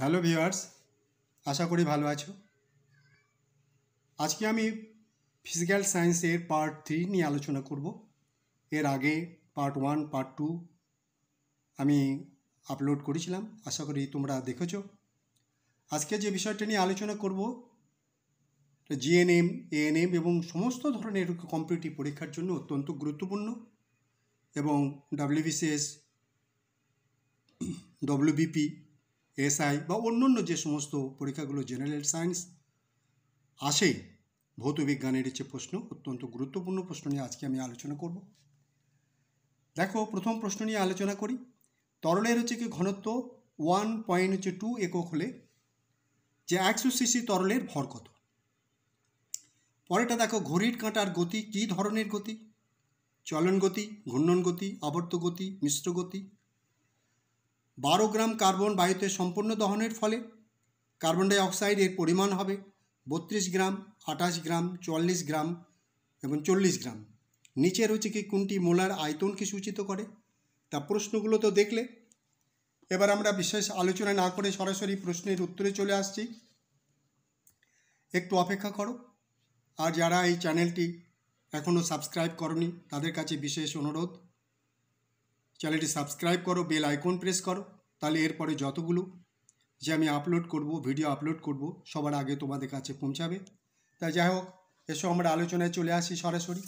hello viewers আশা করি ভালো আছো আজকে আমি ফিজিক্যাল সায়েন্সের পার্ট থ্রি নিয়ে আলোচনা করব এর আগে পার্ট ওয়ান পার্ট টু আমি আপলোড করেছিলাম আশা করি তোমরা দেখেছ আজকে যে বিষয়টা নিয়ে আলোচনা করব জিএনএম এএনএম এবং সমস্ত ধরনের কম্পিটিটিভ পরীক্ষার জন্য অত্যন্ত গুরুত্বপূর্ণ এবং ডাব্লিউবিসিএস ডব্লিউবিপি এসআই বা অন্যান্য যে সমস্ত পরীক্ষাগুলো জেনারেল সায়েন্স আসে ভৌতবিজ্ঞানের যে প্রশ্ন অত্যন্ত গুরুত্বপূর্ণ প্রশ্ন নিয়ে আজকে আমি আলোচনা করব দেখো প্রথম প্রশ্ন নিয়ে আলোচনা করি তরলের হচ্ছে কি ঘনত্ব ওয়ান পয়েন্ট হচ্ছে টু একক হলে যে একশো সিসি তরলের ভর কত পরেটা দেখো ঘড়ির কাঁটার গতি কি ধরনের গতি চলন গতি ঘূর্ণন গতি আবর্ত গতি মিশ্র গতি বারো গ্রাম কার্বন বায়ুতে সম্পূর্ণ দহনের ফলে কার্বন ডাইঅক্সাইডের পরিমাণ হবে বত্রিশ গ্রাম আঠাশ গ্রাম চুয়াল্লিশ গ্রাম এবং চল্লিশ গ্রাম নিচে রয়েছে কি কোনটি মোলার আয়তনকে সূচিত করে তা প্রশ্নগুলো তো দেখলে এবার আমরা বিশেষ আলোচনা না করে সরাসরি প্রশ্নের উত্তরে চলে আসছি একটু অপেক্ষা করো আর যারা এই চ্যানেলটি এখনও সাবস্ক্রাইব করনি তাদের কাছে বিশেষ অনুরোধ চ্যানেলটি সাবস্ক্রাইব করো বেল আইকন প্রেস করো তাহলে এরপরে যতগুলো যে আমি আপলোড করব ভিডিও আপলোড করব সবার আগে তোমাদের কাছে পৌঁছাবে তাই যাই হোক এসো আমরা আলোচনায় চলে আসি সরাসরি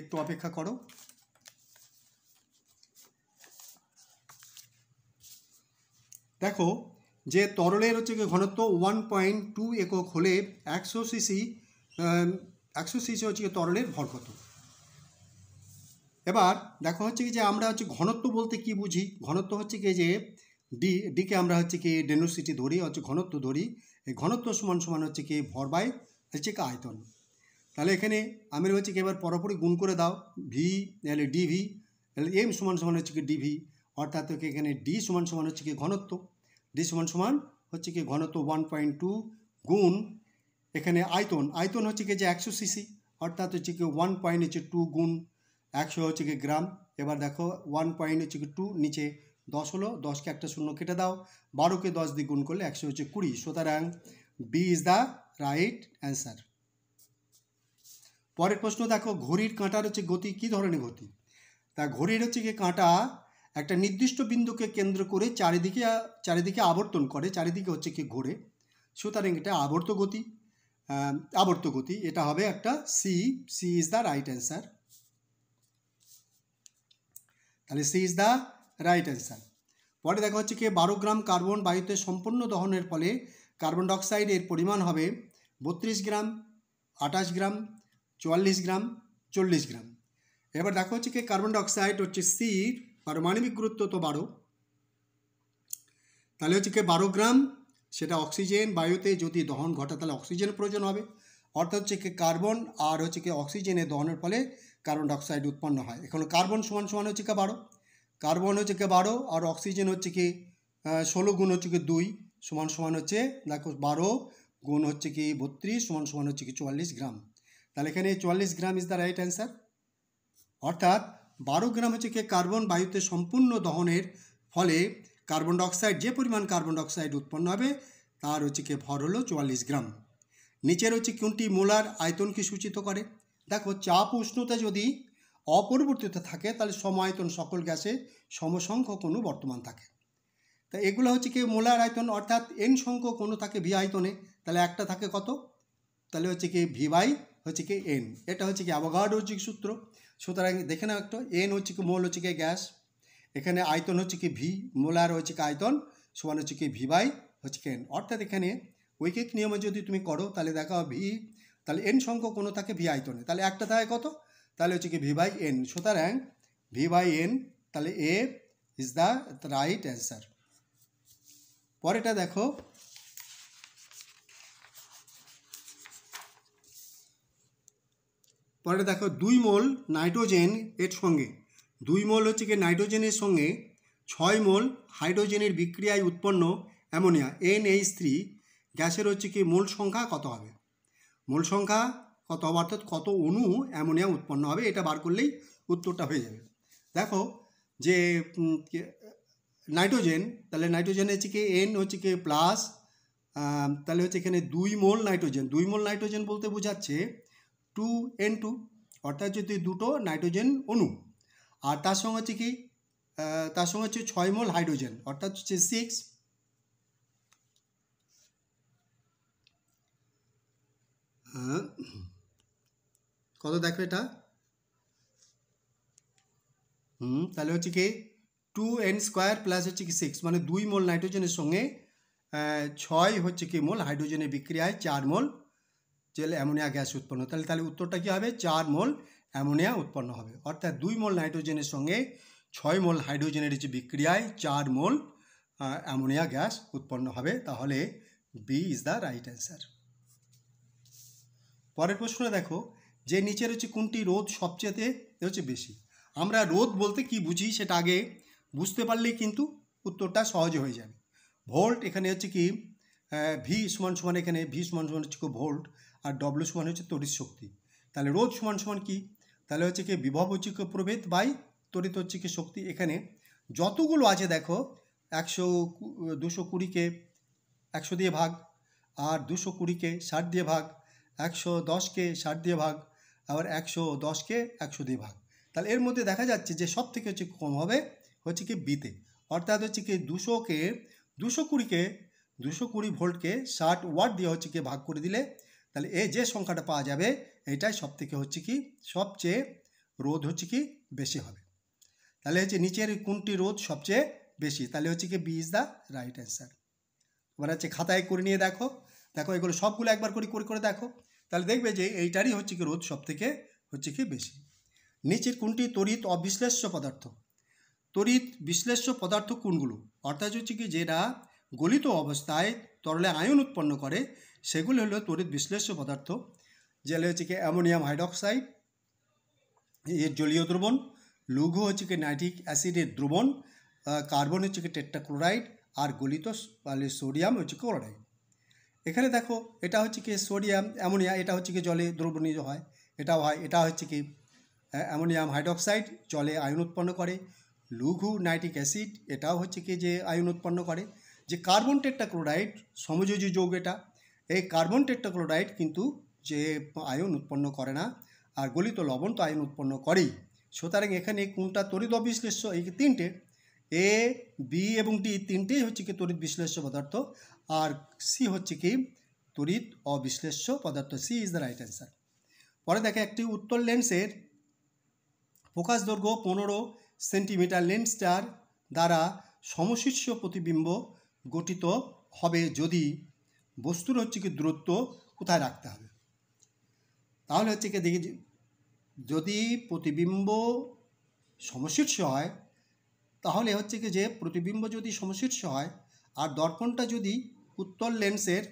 একটু অপেক্ষা করো দেখো যে তরলের হচ্ছে কি ঘনত্ব ওয়ান পয়েন্ট টু একক হলে একশো সিসি একশো সিসি হচ্ছে তরলের ভর কত এবার দেখো হচ্ছে কি যে আমরা হচ্ছে ঘনত্ব বলতে কি বুঝি ঘনত্ব হচ্ছে কি যে ডি ডিকে আমরা হচ্ছে কি ডেনসিটি ধরি হচ্ছে ঘনত্ব ধরি এই ঘনত্ব সমান সমান হচ্ছে কি ভর বাই হচ্ছে কি আয়তন তাহলে এখানে আমি হচ্ছে কি এবার পরপরই গুণ করে দাও ভি তাহলে ডিভি তাহলে এম সমান সমান হচ্ছে কি ডিভি অর্থাৎ এখানে ডি সমান সমান হচ্ছে কি ঘনত্ব ডি সমান সমান হচ্ছে কি ঘনত্ব ওয়ান পয়েন্ট টু গুণ এখানে আয়তন আয়তন হচ্ছে কি যে একশো সিসি অর্থাৎ হচ্ছে কি ওয়ান পয়েন্ট হচ্ছে টু গুণ একশো হচ্ছে কি গ্রাম এবার দেখো ওয়ান পয়েন্ট হচ্ছে কি টু নিচে দশ হলো দশকে একটা শূন্য কেটে দাও বারোকে দশ দিয়ে গুণ করলে একশো হচ্ছে কুড়ি সুতরাং B is the right answer পরের প্রশ্ন দেখো ঘড়ির কাঁটার হচ্ছে গতি কি ধরনের গতি তা ঘড়ির হচ্ছে কি কাঁটা একটা নির্দিষ্ট বিন্দুকে কেন্দ্র করে চারিদিকে চারিদিকে আবর্তন করে চারিদিকে হচ্ছে কি ঘোরে সুতরাং এটা আবর্ত গতি আবর্ত গতি এটা হবে একটা C C is the right answer তাহলে C is the right answer পরে দেখা হচ্ছে কি বারো গ্রাম কার্বন বায়ুতে সম্পূর্ণ দহনের ফলে কার্বন ডাইঅক্সাইডের পরিমাণ হবে বত্রিশ গ্রাম আঠাশ গ্রাম চুয়াল্লিশ গ্রাম চল্লিশ গ্রাম এবার দেখা হচ্ছে কি কার্বন ডাইঅক্সাইড হচ্ছে সির পারমাণবিক গুরুত্ব তো বারো তাহলে হচ্ছে কি বারো গ্রাম সেটা অক্সিজেন বায়ুতে যদি দহন ঘটে তাহলে অক্সিজেন প্রয়োজন হবে অর্থাৎ হচ্ছে কি কার্বন আর হচ্ছে কি অক্সিজেনের দহনের ফলে কার্বন ডাইঅক্সাইড উৎপন্ন হয় এখন কার্বন সমান সমান হচ্ছে কে বারো কার্বন হচ্ছে কে বারো আর অক্সিজেন হচ্ছে কি ষোলো গুণ হচ্ছে কি দুই সমান সমান হচ্ছে দেখো বারো গুণ হচ্ছে কি বত্রিশ সমান সমান হচ্ছে কি চুয়াল্লিশ গ্রাম তাহলে এখানে চুয়াল্লিশ gram is the right answer অর্থাৎ বারো গ্রাম হচ্ছে কি কার্বন বায়ুতে সম্পূর্ণ দহনের ফলে কার্বন ডাইঅক্সাইড যে পরিমাণ কার্বন ডাইঅক্সাইড উৎপন্ন হবে তার হচ্ছে কি ভর হলো চুয়াল্লিশ গ্রাম নিচের হচ্ছে কোনটি মোলার আয়তনকে সূচিত করে দেখো চাপ উষ্ণতা যদি অপরিবর্তিত থাকে তাহলে সমায়তন সকল গ্যাসে সমসংখ্যক কোনো বর্তমান থাকে তা এগুলো হচ্ছে কি মোলার আয়তন অর্থাৎ এন সংখ্য কোনো থাকে ভি আয়তনে তাহলে একটা থাকে কত তাহলে হচ্ছে কি ভি বাই হচ্ছে কি এন এটা হচ্ছে কি অ্যাভোগাড্রো সূত্র সুতরাং দেখে নাও একটা এন হচ্ছে কি মোল হচ্ছে কি গ্যাস এখানে আয়তন হচ্ছে কি ভি মোলার হচ্ছে কি আয়তন সমান হচ্ছে কি ভি বাই হচ্ছে কি এন অর্থাৎ এখানে উইকেক নিয়মে যদি তুমি করো তাহলে দেখা ভি তাহলে এন সংখ্যক কোনো থাকে ভি আয়তনে তাহলে একটা থাকে কত তাহলে হচ্ছে কি ভি বাই এন সুতরাং ভি বাই এন তাহলে A is the right answer পরেটা দেখো পরে দেখো দুই মোল নাইট্রোজেন এর সঙ্গে দুই মোল হচ্ছে কি নাইট্রোজেনের সঙ্গে ছয় মোল হাইড্রোজেনের বিক্রিয়ায় উৎপন্ন অ্যামোনিয়া এন এইচ থ্রি গ্যাসের হচ্ছে কি মোল সংখ্যা কত হবে মূল সংখ্যা কত হবে অর্থাৎ কত অণু অ্যামোনিয়া উৎপন্ন হবে এটা বার করলেই উত্তরটা হয়ে যাবে দেখো যে নাইট্রোজেন তাহলে নাইট্রোজেন হচ্ছে কি এন হচ্ছে কি প্লাস তাহলে হচ্ছে এখানে দুই মোল নাইট্রোজেন দুই মোল নাইট্রোজেন বলতে বোঝাচ্ছে টু এন টু অর্থাৎ যদি দুটো নাইট্রোজেন অণু আর তার সঙ্গে হচ্ছে কি তার সঙ্গে হচ্ছে ছয় মোল হাইড্রোজেন অর্থাৎ হচ্ছে সিক্স কত দেখো এটা হুম তাহলে হচ্ছে কি টু এন স্কোয়ার প্লাস হচ্ছে কি সিক্স মানে দুই মোল নাইট্রোজেনের সঙ্গে ছয় হচ্ছে কি মোল হাইড্রোজেনের বিক্রিয়ায় চার মোল জেল অ্যামোনিয়া গ্যাস উৎপন্ন তাহলে তাহলে উত্তরটা কী হবে চার মোল অ্যামোনিয়া উৎপন্ন হবে অর্থাৎ দুই মোল নাইট্রোজেনের সঙ্গে ছয় মোল হাইড্রোজেনের যে বিক্রিয়ায় চার মোল অ্যামোনিয়া গ্যাস উৎপন্ন হবে তাহলে B is the right answer পরের প্রশ্ন দেখো যে নিচের হচ্ছে কোনটি রোদ সবচেয়েতে হচ্ছে বেশি আমরা রোদ বলতে কি বুঝি সেটা আগে বুঝতে পারলেই কিন্তু উত্তরটা সহজ হয়ে যাবে ভোল্ট এখানে হচ্ছে কি ভি সমান সমান এখানে ভি সমান সমান হচ্ছে ভোল্ট আর ডব্লিউ সমান হচ্ছে তড়িৎ শক্তি তাহলে রোদ সমান সমান কি তাহলে হচ্ছে কি বিভব হচ্ছে কি প্রভেদ বাই তড়িৎ হচ্ছে কি শক্তি এখানে যতগুলো আছে দেখো একশো দুশো কুড়িকে একশো দিয়ে ভাগ আর দুশো কুড়িকে ষাট দিয়ে ভাগ একশো দশকে ষাট দিয়ে ভাগ আবার একশো দশকে একশো দিয়ে ভাগ তাহলে এর মধ্যে দেখা যাচ্ছে যে সব থেকে হচ্ছে কম হবে হচ্ছে কি বিতে অর্থাৎ হচ্ছে কি দুশোকে দুশো কুড়িকে দুশো কুড়ি ভোল্টকে ষাট ওয়াট দিয়ে হচ্ছে কি ভাগ করে দিলে তাহলে এ যে সংখ্যাটা পাওয়া যাবে এটাই সব থেকে হচ্ছে কি সবচেয়ে রোধ হচ্ছে কি বেশি হবে তাহলে হচ্ছে নিচের কোনটি রোধ সবচেয়ে বেশি তাহলে হচ্ছে কি B is the right answer এবার হচ্ছে খাতায় করে নিয়ে দেখো দেখো এগুলো সবগুলো একবার করে করে করে দেখো তাহলে দেখবে যে এইটারই হচ্ছে কি সব সবথেকে হচ্ছে কি বেশি নিচের কোনটি তড়িৎ অবিশ্লেষ্য পদার্থ তড়িৎ বিশ্লেষ্য পদার্থ কোনগুলো অর্থাৎ হচ্ছে কি যেটা গলিত অবস্থায় তরলে আয়ন উৎপন্ন করে সেগুলি হলো তড়িৎ বিশ্লেষ্য পদার্থ যেগুলো হচ্ছে কি অ্যামোনিয়াম হাইড্রক্সাইড এর জলীয় দ্রবণ লুঘু হচ্ছে কি নাইট্রিক অ্যাসিডের দ্রবণ কার্বন হচ্ছে কি টেট্রাক্লোরাইড আর গলিত মানে সোডিয়াম হচ্ছে ক্লোরাইড এখানে দেখো এটা হচ্ছে কি সোডিয়াম অ্যামোনিয়া এটা হচ্ছে কি জলে দ্রবণীয় হয় এটাও হয় এটা হচ্ছে কি অ্যামোনিয়াম হাইড্রক্সাইড জলে আয়ন উৎপন্ন করে লুঘু নাইট্রিক অ্যাসিড এটাও হচ্ছে কি যে আয়ন উৎপন্ন করে যে কার্বন টেট্রাক্লোরাইড সমযোজী যৌগ এটা এই কার্বন টেট্রাক্লোরাইড কিন্তু যে আয়ন উৎপন্ন করে না আর গলিত লবণ তো আয়ন উৎপন্ন করেই সুতরাং এখানে কোনটা তরিত বিশ্লেষ্য এই তিনটে এ বি এবং ডি তিনটেই হচ্ছে কি তড়িৎ বিশ্লেষ্য পদার্থ আর সি হচ্ছে কি তড়িৎ অবিশ্লেষ্য পদার্থ C is the right answer পরে দেখে একটি উত্তর লেন্সের ফোকাস দৈর্ঘ্য পনেরো সেন্টিমিটার লেন্সটার দ্বারা সমশীর্ষ প্রতিবিম্ব গঠিত হবে যদি বস্তুর হচ্ছে কি দূরত্ব কোথায় রাখতে হবে তাহলে হচ্ছে কি দেখি যদি প্রতিবিম্ব সমশীর্ষ হয় তাহলে হচ্ছে কি যে প্রতিবিম্ব যদি সমশীর্ষ হয় আর দর্পণটা যদি উত্তর লেন্সের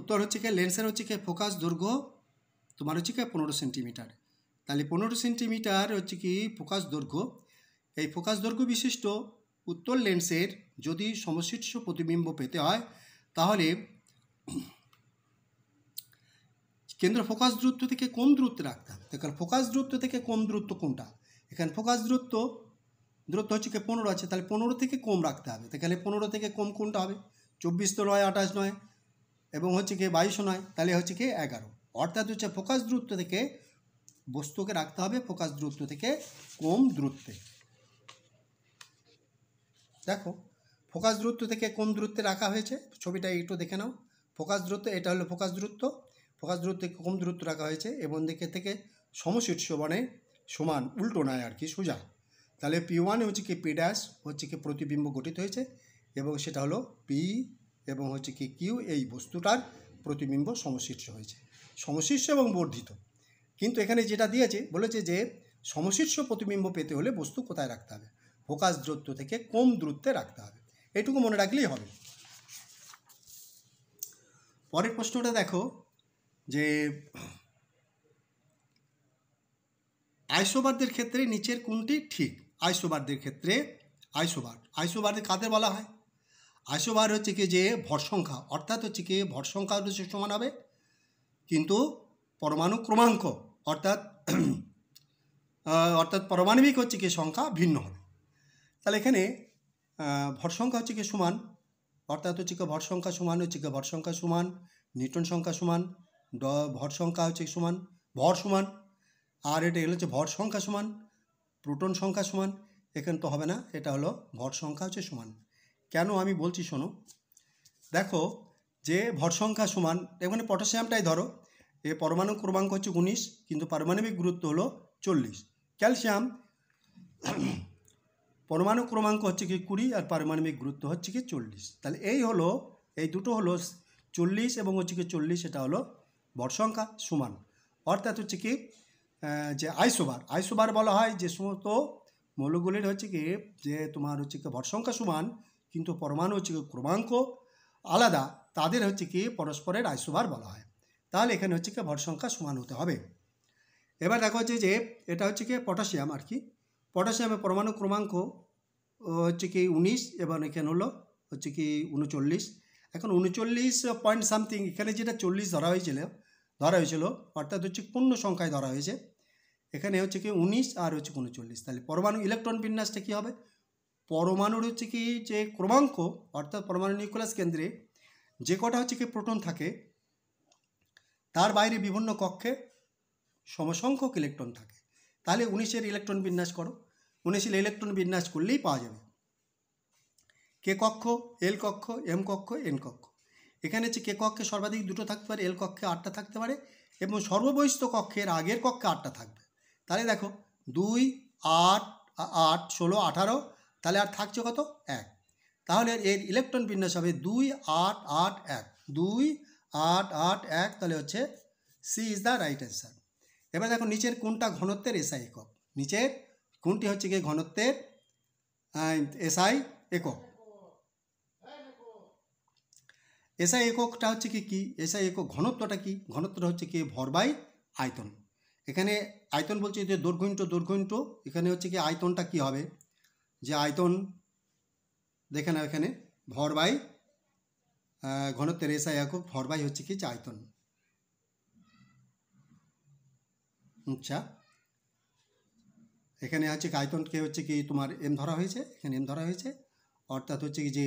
উত্তর হচ্ছে কি লেন্সের হচ্ছে কি ফোকাস দৈর্ঘ্য তোমার হচ্ছে কি পনেরো সেন্টিমিটার তাহলে পনেরো সেন্টিমিটার হচ্ছে কি ফোকাস দৈর্ঘ্য এই ফোকাস দৈর্ঘ্য বিশিষ্ট উত্তর লেন্সের যদি সমশীর্ষ প্রতিবিম্ব পেতে হয় তাহলে কেন্দ্র ফোকাস দূরত্ব থেকে কোন রাখতে রাখতাম এখানে ফোকাস দূরত্ব থেকে কোন দূরত্ব কোনটা এখানে ফোকাস দূরত্ব দূরত্ব হচ্ছে কি পনেরো আছে তাহলে পনেরো থেকে কম রাখতে হবে তাহলে পনেরো থেকে কম কোনটা হবে চব্বিশ তো নয় আঠাশ নয় এবং হচ্ছে কি বাইশও নয় তাহলে হচ্ছে কি এগারো অর্থাৎ হচ্ছে ফোকাস দূরত্ব থেকে বস্তুকে রাখতে হবে ফোকাস দূরত্ব থেকে কম দূরত্বে দেখো ফোকাস দূরত্ব থেকে কম দূরত্বে রাখা হয়েছে ছবিটা একটু দেখে নাও ফোকাস দূরত্ব এটা হলো ফোকাস দূরত্ব ফোকাস দূরত্ব থেকে কম দূরত্ব রাখা হয়েছে এবং দিকে থেকে সমশীর্ষ মানে সমান উল্টো নয় আর কি সোজা তাহলে পি ওয়ানে হচ্ছে কি পি ড্যাশ হচ্ছে কি প্রতিবিম্ব গঠিত হয়েছে এবং সেটা হলো পি এবং হচ্ছে কি কিউ এই বস্তুটার প্রতিবিম্ব সমশীর্ষ হয়েছে সমশীর্ষ এবং বর্ধিত কিন্তু এখানে যেটা দিয়েছে বলেছে যে সমশীর্ষ প্রতিবিম্ব পেতে হলে বস্তু কোথায় রাখতে হবে ফোকাস দূরত্ব থেকে কম দূরত্বে রাখতে হবে এটুকু মনে রাখলেই হবে পরের প্রশ্নটা দেখো যে আইসোবারদের ক্ষেত্রে নিচের কোনটি ঠিক আইসোবারদের ক্ষেত্রে আইসোবার আইসোবারদের কাদের বলা হয় আইসোবার হচ্ছে কি যে ভর সংখ্যা অর্থাৎ হচ্ছে কি ভর সংখ্যা হচ্ছে সমান হবে কিন্তু পরমাণু ক্রমাঙ্ক অর্থাৎ অর্থাৎ পারমাণবিক হচ্ছে কি সংখ্যা ভিন্ন হবে তাহলে এখানে ভর সংখ্যা হচ্ছে কি সমান অর্থাৎ হচ্ছে কি ভর সংখ্যা সমান হচ্ছে কি ভর সংখ্যা সমান নিউটন সংখ্যা সমান ভর সংখ্যা হচ্ছে সমান ভর সমান আর এটা হচ্ছে ভর সংখ্যা সমান প্রোটন সংখ্যা সমান এখানে তো হবে না এটা হলো ভর সংখ্যা হচ্ছে সমান কেন আমি বলছি শোনো দেখো যে ভর সংখ্যা সমান এখানে পটাশিয়ামটাই ধরো এ পরমাণু ক্রমাঙ্ক হচ্ছে উনিশ কিন্তু পারমাণবিক গুরুত্ব হলো চল্লিশ ক্যালসিয়াম পরমাণু ক্রমাঙ্ক হচ্ছে কি কুড়ি আর পারমাণবিক গুরুত্ব হচ্ছে কি চল্লিশ তাহলে এই হলো এই দুটো হলো চল্লিশ এবং হচ্ছে কি চল্লিশ এটা হলো ভর সংখ্যা সমান অর্থাৎ হচ্ছে কি যে আইসোবার আইসোবার বলা হয় যে সমস্ত মৌলগুলির হচ্ছে কি যে তোমার হচ্ছে কি ভর সংখ্যা সমান কিন্তু পরমাণু হচ্ছে কি ক্রমাঙ্ক আলাদা তাদের হচ্ছে কি পরস্পরের আইসোবার বলা হয় তাহলে এখানে হচ্ছে কি ভর সংখ্যা সমান হতে হবে এবার দেখা হচ্ছে যে এটা হচ্ছে কি পটাশিয়াম আর কি পটাশিয়ামের পরমাণু ক্রমাঙ্ক হচ্ছে কি উনিশ এবং এখানে হলো হচ্ছে কি উনচল্লিশ এখন উনচল্লিশ পয়েন্ট সামথিং এখানে যেটা চল্লিশ ধরা হয়েছিল ধরা হয়েছিল অর্থাৎ হচ্ছে পূর্ণ সংখ্যায় ধরা হয়েছে এখানে হচ্ছে কি উনিশ আর হচ্ছে উনচল্লিশ তাহলে পরমাণু ইলেকট্রন বিন্যাসটা কী হবে পরমাণুর হচ্ছে কি যে ক্রমাঙ্ক অর্থাৎ পরমাণু নিউক্লিয়াস কেন্দ্রে যে কটা হচ্ছে কি প্রোটন থাকে তার বাইরে বিভিন্ন কক্ষে সমসংখ্যক ইলেকট্রন থাকে তাহলে উনিশের ইলেকট্রন বিন্যাস করো উনিশের ইলেকট্রন বিন্যাস করলেই পাওয়া যাবে কে কক্ষ এল কক্ষ এম কক্ষ এন কক্ষ এখানে হচ্ছে কে কক্ষে সর্বাধিক দুটো থাকতে পারে এল কক্ষে আটটা থাকতে পারে এবং সর্ববহিষ্ঠ কক্ষের আগের কক্ষে আটটা থাকবে তাহলে দেখো দুই আট আট ষোলো আঠারো তাহলে আর থাকছে কত এক তাহলে এর ইলেকট্রন বিন্যাস হবে দুই আট আট এক দুই আট আট এক তাহলে হচ্ছে C is the right answer এবার দেখো নিচের কোনটা ঘনত্বের এসআই একক নিচের কোনটি হচ্ছে গিয়ে ঘনত্বের এসআই একক এসআই এককটা হচ্ছে কি কী এসআই একক ঘনত্বটা কি ঘনত্বটা হচ্ছে কি ভরবাই আয়তন এখানে আয়তন বলছি যে দৈর্ঘ্য ইন্টু দৈর্ঘ্য ইন্টু এখানে হচ্ছে কি আয়তনটা কি হবে যে আয়তন দেখে না এখানে ভর বাই ঘনত্বের এসা একক ভর বাই হচ্ছে কি যে আয়তন আচ্ছা এখানে হচ্ছে আয়তনকে হচ্ছে কি তোমার এম ধরা হয়েছে এখানে এম ধরা হয়েছে অর্থাৎ হচ্ছে কি যে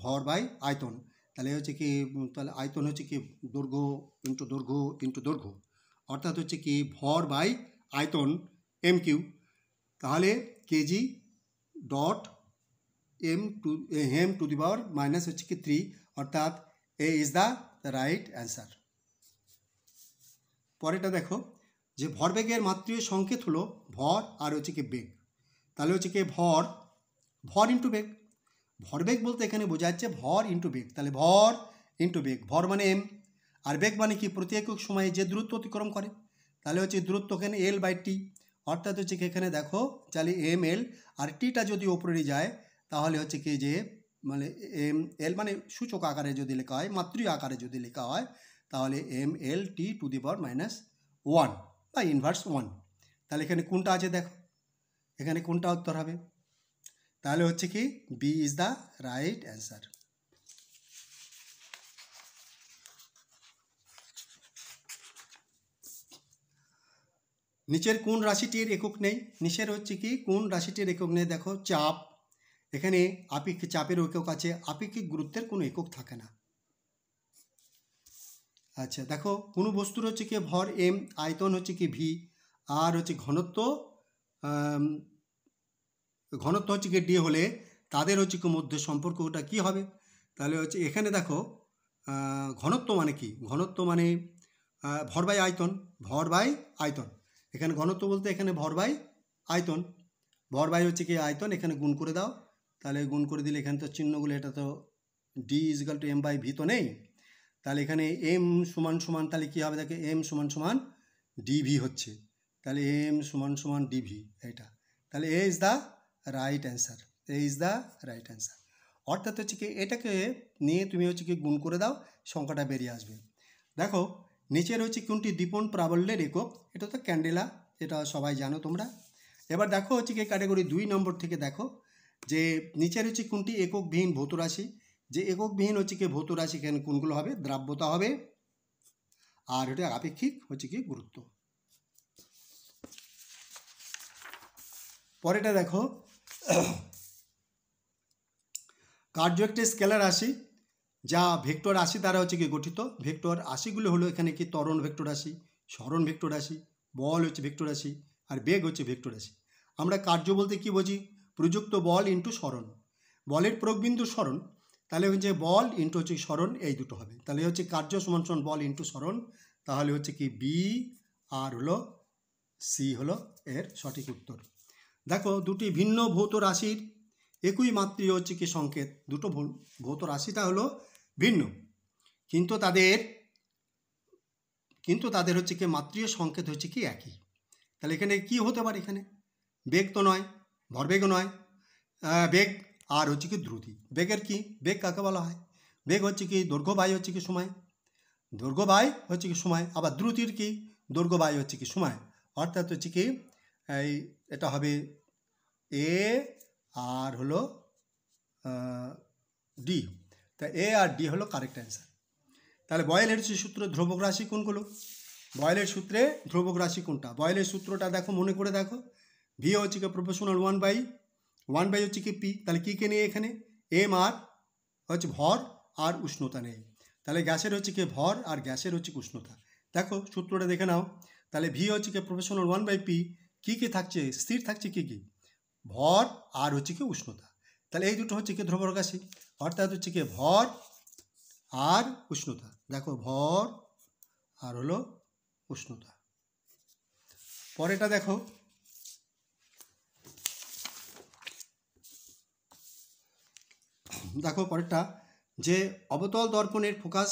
ভর বাই আয়তন তাহলে হচ্ছে কি তাহলে আয়তন হচ্ছে কি দৈর্ঘ্য ইন্টু দৈর্ঘ্য ইন্টু দৈর্ঘ্য অর্থাৎ হচ্ছে কি ভর বাই আয়তন এম কিউ তাহলে KG dot M two M two the power minus হচ্ছে কি থ্রি অর্থাৎ A is the right answer পরেটা দেখো যে ভরবেগের মাতৃ সংকেত হলো ভর আর হচ্ছে কি বেগ তাহলে হচ্ছে কি ভর ভর ইন্টু বেগ ভরবেগ বলতে এখানে বোঝা যাচ্ছে ভর ইন্টু বেগ তাহলে ভর ইন্টু বেগ ভর মানে এম আর বেগ মানে কি প্রতি একক সময়ে যে দূরত্ব অতিক্রম করে তাহলে হচ্ছে দূরত্ব এখানে এল বাই টি অর্থাৎ হচ্ছে কি এখানে দেখো চালি এম এল আর টিটা যদি ওপরেই যায় তাহলে হচ্ছে কি যে মানে এম এল মানে সূচক আকারে যদি লেখা হয় মাতৃ আকারে যদি লেখা হয় তাহলে M L T to the power minus one বা ইনভার্স ওয়ান তাহলে এখানে কোনটা আছে দেখো এখানে কোনটা উত্তর হবে তাহলে হচ্ছে কি B is the right answer নিচের কোন রাশিটির একক নেই নিচের হচ্ছে কি কোন রাশিটির একক নেই দেখো চাপ এখানে আপেক্ষিক চাপের একক আছে আপেক্ষিক গুরুত্বের কোনো একক থাকে না আচ্ছা দেখো কোন বস্তুর হচ্ছে কি ভর এম আয়তন হচ্ছে কি ভি আর হচ্ছে ঘনত্ব ঘনত্ব হচ্ছে কি ডি হলে তাদের হচ্ছে কি মধ্যে সম্পর্কটা কি হবে তাহলে হচ্ছে এখানে দেখো ঘনত্ব মানে কি ঘনত্ব মানে ভর বাই আয়তন ভর বাই আয়তন এখানে ঘনত্ব বলতে এখানে ভর বাই আয়তন ভর বাই হচ্ছে কি আয়তন এখানে গুণ করে দাও তাহলে গুণ করে দিলে এখানে তো চিহ্নগুলো এটা তো D is equal to M by V তো নেই তাহলে এখানে এম সমান সমান তাহলে কী হবে দেখে এম সমান সমান ডিভি হচ্ছে তাহলে এম সমান সমান ডিভি এটা তাহলে A is the right answer A is the right answer অর্থাৎ হচ্ছে কি এটাকে নিয়ে তুমি হচ্ছে কি গুণ করে দাও সংখ্যাটা বেরিয়ে আসবে দেখো নিচে রয়েছে কোনটি দীপন প্রাবল্যের একক এটা তো ক্যান্ডেলা এটা সবাই জানো তোমরা এবার দেখো হচ্ছে কি ক্যাটাগরি দুই নম্বর থেকে দেখো যে নিচে রয়েছে কোনটি এককবিহীন ভৌতরাশি যে এককবিহীন হচ্ছে কি ভৌতরাশি কেন কোনগুলো হবে দ্রাব্যতা হবে আর এটা আপেক্ষিক হচ্ছে কি গুরুত্ব পরেটা দেখো কার্য একটি স্কেলার রাশি যা ভেক্টর রাশি দ্বারা হচ্ছে কি গঠিত ভেক্টর রাশিগুলো হলো এখানে কি তরণ ভেক্টর রাশি সরণ ভেক্টর রাশি বল হচ্ছে ভেক্টর রাশি আর বেগ হচ্ছে ভেক্টর রাশি আমরা কার্য বলতে কি বুঝি প্রযুক্ত বল ইন্টু সরণ বলের প্রয়োগবিন্দু সরণ তাহলে হচ্ছে বল ইন্টু হচ্ছে সরণ এই দুটো হবে তাহলে হচ্ছে কার্য সমান সমান বল ইন্টু সরণ তাহলে হচ্ছে কি বি আর হলো সি হলো এর সঠিক উত্তর দেখো দুটি ভিন্ন ভৌত রাশির একই মাত্রীয় হচ্ছে কি সংকেত দুটো ভৌত রাশিটা হলো ভিন্ন কিন্তু তাদের কিন্তু তাদের হচ্ছে কি মাতৃয় সংকেত হচ্ছে কি একই তাহলে এখানে কি হতে পারে এখানে বেগ তো নয় ভরবেগও নয় বেগ আর হচ্ছে কি দ্রুতি বেগের কি বেগ কাকে বলা হয় বেগ হচ্ছে কি দৈর্ঘ্য হচ্ছে কি সময় দৈর্ঘ্য হচ্ছে কি সময় আবার দ্রুতির কি দৈর্ঘ্য বাই হচ্ছে কি সময় অর্থাৎ হচ্ছে কি এই এটা হবে এ আর হলো ডি তা এ আর ডি হলো কারেক্ট অ্যান্সার তাহলে বয়েলের সূত্র ধ্রুবক রাশি কোনগুলো বয়েলের সূত্রে ধ্রুবক রাশি কোনটা বয়েলের সূত্রটা দেখো মনে করে দেখো ভি হচ্ছে কি proportional one by one by হচ্ছে কি পি তাহলে কী কে নেই এখানে এম আর হচ্ছে ভর আর উষ্ণতা নেই তাহলে গ্যাসের হচ্ছে কি ভর আর গ্যাসের হচ্ছে উষ্ণতা দেখো সূত্রটা দেখে নাও তাহলে ভি হচ্ছে কি প্রফেশনাল ওয়ান বাই পি কী কী থাকছে স্থির থাকছে কী কী ভর আর হচ্ছে কি উষ্ণতা তাহলে এই দুটো হচ্ছে কি রাশি অর্থাৎ হচ্ছে কি ভর আর উষ্ণতা দেখো ভর আর হলো উষ্ণতা পরেটা দেখো দেখো পরেরটা যে অবতল দর্পণের ফোকাস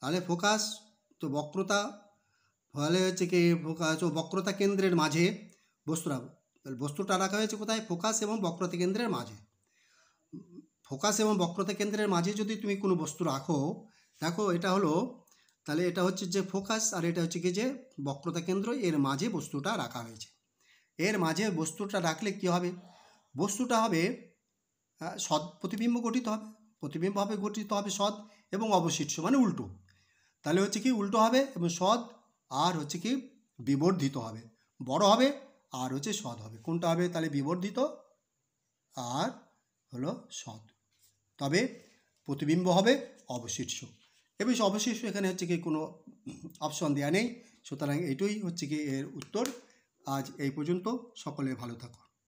তাহলে ফোকাস তো বক্রতা ফলে হচ্ছে কি ফোকাস ও বক্রতা কেন্দ্রের মাঝে বস্তুরা বস্তুটা রাখা হয়েছে কোথায় ফোকাস এবং বক্রতা কেন্দ্রের মাঝে ফোকাস এবং বক্রতা কেন্দ্রের মাঝে যদি তুমি কোনো বস্তু রাখো দেখো এটা হলো তাহলে এটা হচ্ছে যে ফোকাস আর এটা হচ্ছে কি যে বক্রতা কেন্দ্র এর মাঝে বস্তুটা রাখা হয়েছে এর মাঝে বস্তুটা রাখলে কি হবে বস্তুটা হবে সৎ প্রতিবিম্ব গঠিত হবে প্রতিবিম্ব হবে গঠিত হবে সৎ এবং অবশিষ্ট মানে উল্টো তাহলে হচ্ছে কি উল্টো হবে এবং সৎ আর হচ্ছে কি বিবর্ধিত হবে বড় হবে আর হচ্ছে সৎ হবে কোনটা হবে তাহলে বিবর্ধিত আর হলো সৎ তবে প্রতিবিম্ব হবে অবশিষ্ট এবং অবশিষ্ট এখানে হচ্ছে কি কোনো অপশন দেওয়া নেই সুতরাং এটুই হচ্ছে কি এর উত্তর আজ এই পর্যন্ত সকলে ভালো থাকো